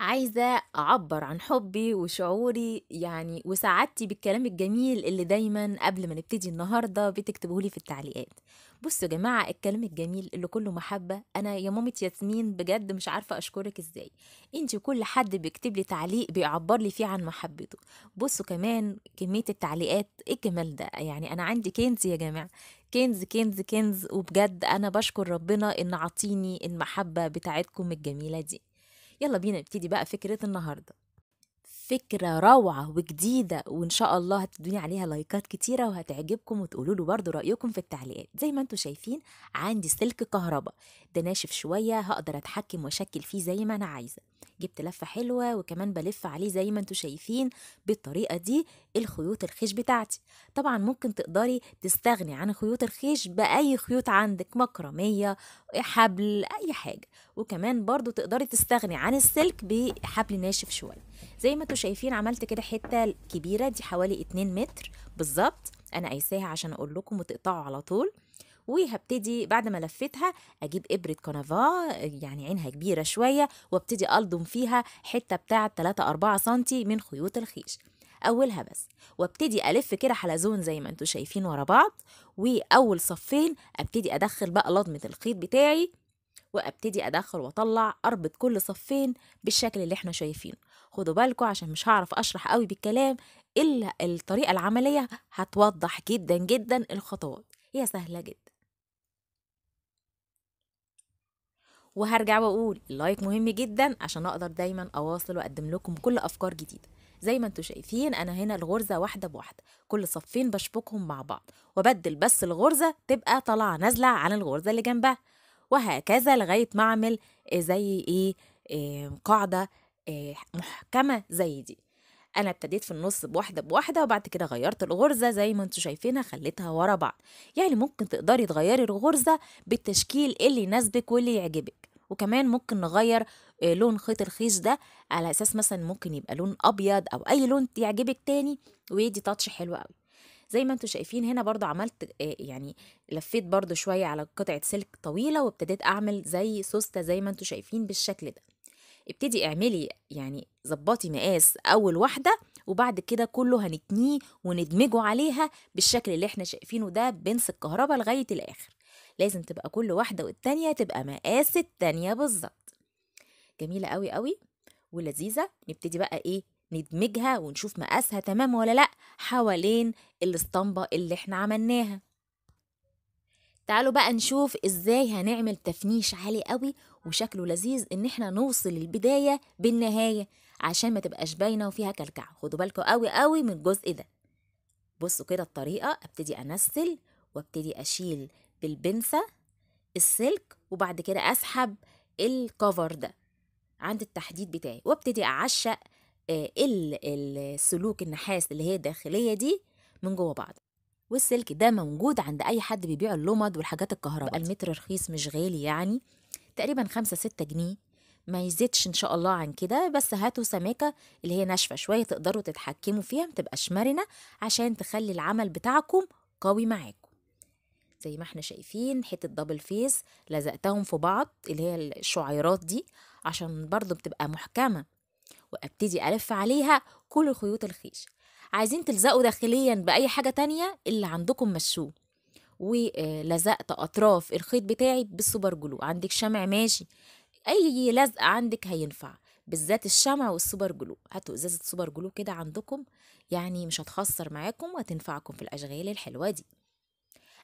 عايزة أعبر عن حبي وشعوري يعني وسعادتي بالكلام الجميل اللي دايما قبل ما نبتدي النهاردة بتكتبهولي في التعليقات بصوا يا جماعة الكلام الجميل اللي كله محبة أنا يا مامة ياسمين بجد مش عارفة أشكرك إزاي أنت كل حد بيكتب لي تعليق بيعبر لي فيه عن محبته بصوا كمان كمية التعليقات إيه الجمال ده يعني أنا عندي كنز يا جماعة كنز كنز كنز وبجد أنا بشكر ربنا إن عطيني المحبة بتاعتكم الجميلة دي يلا بينا نبتدي بقى فكرة النهاردة فكرة روعة وجديدة وإن شاء الله هتدوني عليها لايكات كتيرة وهتعجبكم وتقولوا له برضو رأيكم في التعليقات زي ما انتم شايفين عندي سلك كهرباء ده ناشف شوية هقدر أتحكم وأشكل فيه زي ما أنا عايزة جبت لفة حلوة وكمان بلف عليه زي ما انتم شايفين بالطريقة دي الخيوط الخيش بتاعتي طبعا ممكن تقدري تستغني عن خيوط الخيش بأي خيوط عندك مكرمية حبل أي حاجة وكمان برضو تقدري تستغني عن السلك بحبل ناشف شوية زي ما انتوا شايفين عملت كده حته كبيره دي حوالي 2 متر بالظبط انا قايساها عشان اقول لكم وتقطعوا على طول وهبتدي بعد ما لفتها اجيب ابره كنفا يعني عينها كبيره شويه وابتدي الضم فيها حته بتاعه 3 4 سم من خيوط الخيش اولها بس وابتدي الف كده حلزون زي ما انتوا شايفين ورا بعض واول صفين ابتدي ادخل بقى لضمه الخيط بتاعي وابتدي ادخل واطلع اربط كل صفين بالشكل اللي احنا شايفينه خدوا بالكم عشان مش هعرف اشرح قوي بالكلام الا الطريقه العمليه هتوضح جدا جدا الخطوات هي سهله جدا وهرجع واقول اللايك مهم جدا عشان اقدر دايما اواصل واقدم لكم كل افكار جديده زي ما انتم شايفين انا هنا الغرزه واحده بواحده كل صفين بشبكهم مع بعض وبدل بس الغرزه تبقى طالعه نازله عن الغرزه اللي جنبها وهكذا لغايه ما اعمل زي ايه, إيه قاعده آه، محكمه زي دي انا ابتديت في النص بواحده بواحده وبعد كده غيرت الغرزه زي ما انتوا شايفينها خليتها ورا بعض يعني ممكن تقدري تغيري الغرزه بالتشكيل اللي يناسبك واللي يعجبك وكمان ممكن نغير آه، لون خيط الخيش ده على اساس مثلا ممكن يبقى لون ابيض او اي لون يعجبك تاني ويدي تاتش حلو قوي زي ما انتوا شايفين هنا برضو عملت آه، يعني لفيت برضو شوية على قطعة سلك طويلة وابتديت اعمل زي سوستة زي ما انتوا شايفين بالشكل ده ابتدي اعملي يعني ظبطي مقاس اول واحده وبعد كده كله هنتنيه وندمجه عليها بالشكل اللي احنا شايفينه ده بنس الكهرباء لغايه الاخر لازم تبقى كل واحده والتانيه تبقى مقاس التانيه بالظبط جميله قوي قوي ولذيذه نبتدي بقى ايه ندمجها ونشوف مقاسها تمام ولا لا حوالين الاسطمبه اللي احنا عملناها تعالوا بقى نشوف ازاي هنعمل تفنيش عالي قوي وشكله لذيذ ان احنا نوصل البدايه بالنهايه عشان ما تبقاش باينه وفيها كلكعه خدوا بالكم قوي قوي من الجزء ده بصوا كده الطريقه ابتدي انسل وابتدي اشيل بالبنسه السلك وبعد كده اسحب الكفر ده عند التحديد بتاعي وابتدي اعشق آه، السلوك النحاس اللي هي الداخليه دي من جوه بعض والسلك ده موجود عند اي حد بيبيع اللمض والحاجات الكهرباء المتر رخيص مش غالي يعني تقريبا خمسة ستة جنيه ما يزيدش ان شاء الله عن كده بس هاتوا سماكه اللي هي ناشفه شويه تقدروا تتحكموا فيها متبقاش مرنه عشان تخلي العمل بتاعكم قوي معاكم زي ما احنا شايفين حته دبل فيس لزقتهم في بعض اللي هي الشعيرات دي عشان برضو بتبقى محكمه وابتدي الف عليها كل خيوط الخيش عايزين تلزقوا داخليا باي حاجه تانية اللي عندكم مشوه ولزقت اطراف الخيط بتاعي بالسوبر جلو عندك شمع ماشي اي لزقه عندك هينفع بالذات الشمع والسوبر جلو هاتوا ازازه سوبر جلو كده عندكم يعني مش هتخسر معاكم وهتنفعكم في الاشغال الحلوه دي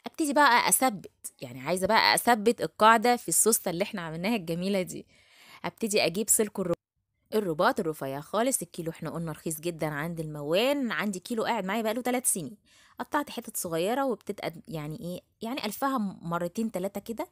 ابتدي بقى اثبت يعني عايزه بقى اثبت القاعده في السوسته اللي احنا عملناها الجميله دي ابتدي اجيب سلك الرباط الرباط الرفيع خالص الكيلو احنا قلنا رخيص جدا عند الموان عندي كيلو قاعد معايا بقاله 3 سنين قطعت حتت صغيره وبتتقد يعني ايه يعني الفها مرتين ثلاثه كده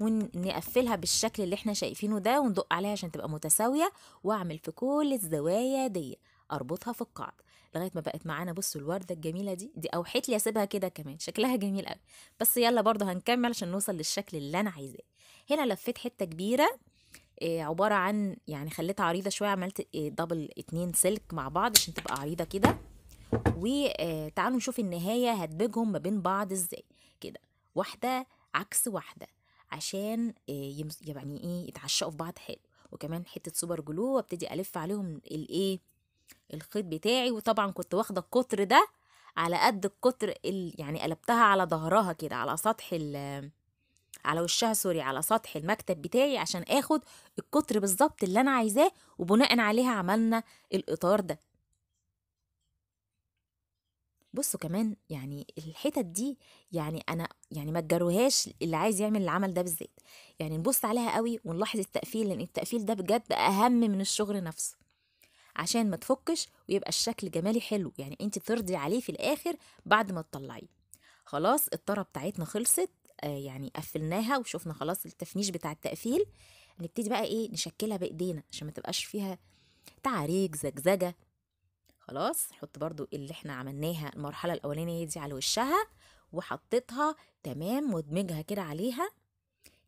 ونقفلها بالشكل اللي احنا شايفينه ده وندق عليها عشان تبقى متساويه واعمل في كل الزوايا دي اربطها في القاعده لغايه ما بقت معانا بصوا الورده الجميله دي دي اوحيت لي اسيبها كده كمان شكلها جميل قوي بس يلا برضه هنكمل عشان نوصل للشكل اللي انا عايزاه هنا لفيت حته كبيره آه، عباره عن يعني خليتها عريضه شويه عملت دبل آه، اتنين سلك مع بعض عشان تبقى عريضه كده وتعالوا آه، نشوف النهايه هدمجهم ما بين بعض ازاي كده واحده عكس واحده عشان يعني ايه يتعشقوا في بعض حلو وكمان حته سوبر جلو وابتدي الف عليهم الايه الخيط بتاعي وطبعا كنت واخده القطر ده على قد القطر يعني قلبتها على ظهرها كده على سطح على وشها سوري على سطح المكتب بتاعي عشان اخد القطر بالظبط اللي انا عايزاه وبناء عليها عملنا الاطار ده بصوا كمان يعني الحتت دي يعني انا يعني ما تجروهاش اللي عايز يعمل العمل ده بالذات يعني نبص عليها قوي ونلاحظ التقفيل لان التقفيل ده بجد اهم من الشغل نفسه عشان ما تفكش ويبقى الشكل جمالي حلو يعني انت ترضي عليه في الاخر بعد ما تطلعيه خلاص الطرة بتاعتنا خلصت آه، يعني قفلناها وشفنا خلاص التفنيش بتاع التقفيل نبتدي بقى ايه نشكلها بايدينا عشان ما تبقاش فيها تعاريج زجزجه خلاص نحط برضو اللي احنا عملناها المرحله الاولانيه دي على وشها وحطيتها تمام مدمجها كده عليها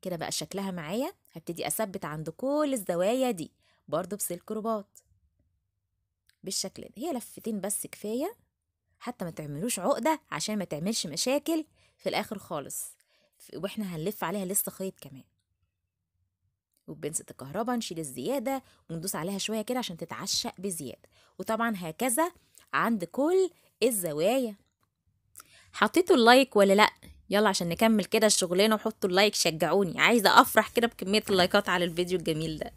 كده بقى شكلها معايا هبتدي اثبت عند كل الزوايا دي برضو بسلك رباط بالشكل ده هي لفتين بس كفايه حتى ما تعملوش عقده عشان ما تعملش مشاكل في الاخر خالص واحنا هنلف عليها لسه خيط كمان وبنسة الكهرباء نشيل الزيادة وندوس عليها شوية كده عشان تتعشق بزيادة وطبعا هكذا عند كل الزوايا حطيتوا اللايك ولا لأ يلا عشان نكمل كده الشغلانة وحطوا اللايك شجعوني عايزة أفرح كده بكمية اللايكات على الفيديو الجميل ده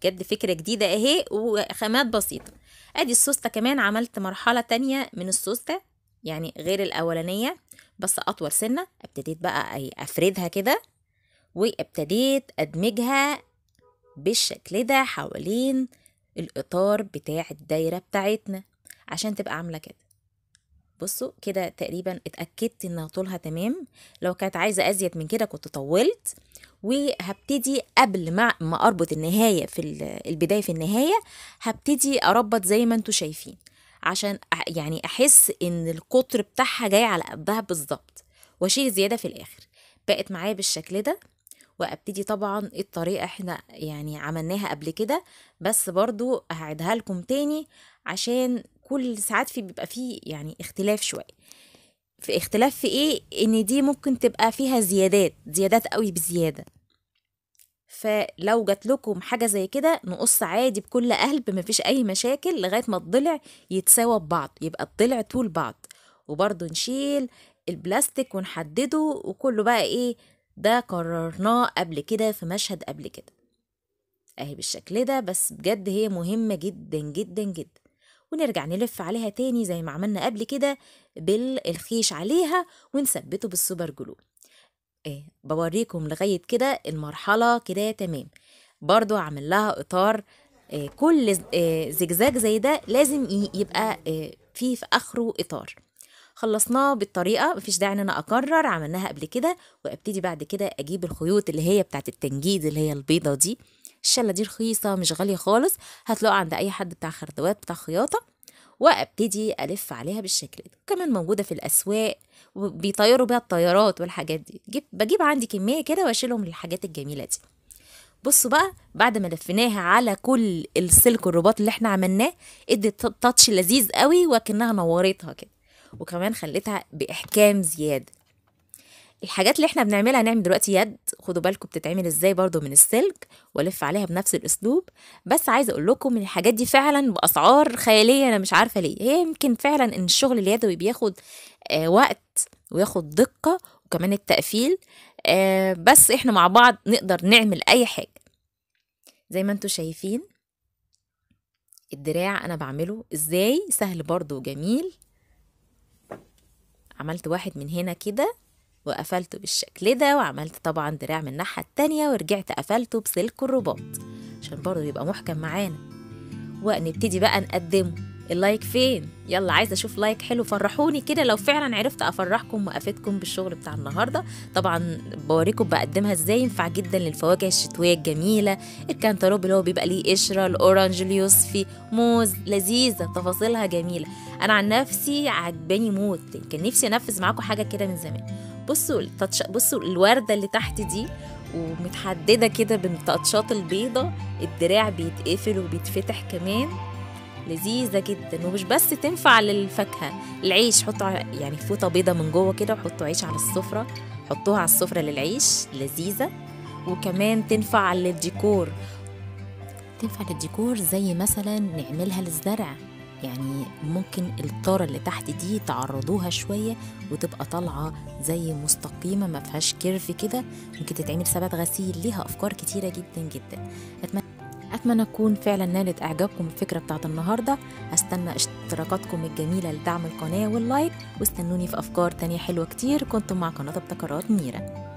بجد فكرة جديدة اهي وخامات بسيطة ادي السوستة كمان عملت مرحلة تانية من السوستة يعني غير الأولانية بس اطول سنه ابتديت بقى افردها كده وابتديت ادمجها بالشكل ده حوالين الاطار بتاع الدايره بتاعتنا عشان تبقى عامله كده بصوا كده تقريبا اتاكدت ان طولها تمام لو كانت عايزه ازيد من كده كنت طولت وهبتدي قبل ما ما اربط النهايه في البدايه في النهايه هبتدي اربط زي ما انتم شايفين عشان يعني احس ان القطر بتاعها جاي على قدها بالظبط واشيل زياده في الاخر بقت معايا بالشكل ده وابتدي طبعا الطريقه احنا يعني عملناها قبل كده بس برضو هعيدها لكم تاني عشان كل ساعات في بيبقى فيه يعني اختلاف شويه في اختلاف في ايه ان دي ممكن تبقى فيها زيادات زيادات قوي بزياده فلو جات لكم حاجه زي كده نقص عادي بكل قلب مفيش اي مشاكل لغايه ما الضلع يتساوى ببعض يبقى الضلع طول بعض وبرده نشيل البلاستيك ونحدده وكله بقى ايه ده قررناه قبل كده في مشهد قبل كده اهي بالشكل ده بس بجد هي مهمه جدا جدا جدا ونرجع نلف عليها تاني زي ما عملنا قبل كده بالخيش عليها ونثبته بالسوبر جلو ايه بوريكم لغايه كده المرحله كده تمام برضو عمل لها اطار إيه كل إيه زجزاج زي ده لازم يبقى إيه فيه في اخره اطار خلصناه بالطريقه مفيش داعي ان انا اكرر عملناها قبل كده وابتدي بعد كده اجيب الخيوط اللي هي بتاعه التنجيد اللي هي البيضه دي الشله دي رخيصه مش غاليه خالص هتلاقوها عند اي حد بتاع خردوات بتاع خياطه وابتدي الف عليها بالشكل ده كمان موجوده في الاسواق وبيطيروا بيها الطيارات والحاجات دي جيب بجيب عندي كميه كده واشيلهم للحاجات الجميله دي بصوا بقى بعد ما لفيناها على كل السلك والرباط اللي احنا عملناه ادت تاتش لذيذ قوي وكانها نورتها كده وكمان خليتها باحكام زياده الحاجات اللي احنا بنعملها هنعمل دلوقتي يد خدوا بالكم بتتعمل ازاي برضو من السلك والف عليها بنفس الاسلوب بس عايزه اقول لكم ان الحاجات دي فعلا باسعار خياليه انا مش عارفه ليه هي يمكن فعلا ان الشغل اليدوي بياخد آه، وقت وياخد دقه وكمان التقفيل آه، بس احنا مع بعض نقدر نعمل اي حاجه زي ما انتم شايفين الدراع انا بعمله ازاي سهل برضو وجميل عملت واحد من هنا كده وقفلته بالشكل ده وعملت طبعا دراع من الناحية التانية ورجعت قفلته بسلك الرباط عشان برضه يبقى محكم معانا ونبتدي بقى نقدمه اللايك فين يلا عايزه اشوف لايك حلو فرحوني كده لو فعلا عرفت افرحكم وافيدكم بالشغل بتاع النهارده طبعا بوريكم بقدمها ازاي ينفع جدا للفواكه الشتويه الجميله الكانتروب اللي هو بيبقى ليه قشره الاورنج اليوسفي موز لذيذه تفاصيلها جميله انا عن نفسي عجباني موت كان نفسي انفذ معاكم حاجه كده من زمان بصوا التاتش بصوا الورده اللي تحت دي ومتحدده كده بالتاتشات البيضه الدراع بيتقفل وبيتفتح كمان لذيذه جدا ومش بس تنفع للفاكهه العيش حطوا يعني فوطه بيضه من جوه كده وحطوا عيش على السفره حطوها على السفره للعيش لذيذه وكمان تنفع للديكور تنفع للديكور زي مثلا نعملها للزرع يعني ممكن الطاره اللي تحت دي تعرضوها شويه وتبقى طالعه زي مستقيمه ما فيهاش كيرف كده ممكن تتعمل سبت غسيل ليها افكار كتيره جدا جدا اتمنى اتمنى اكون فعلا نالت اعجابكم الفكره بتاعت النهارده استنى اشتراكاتكم الجميله لدعم القناه واللايك واستنوني في افكار تانية حلوه كتير كنتم مع قناه ابتكارات ميره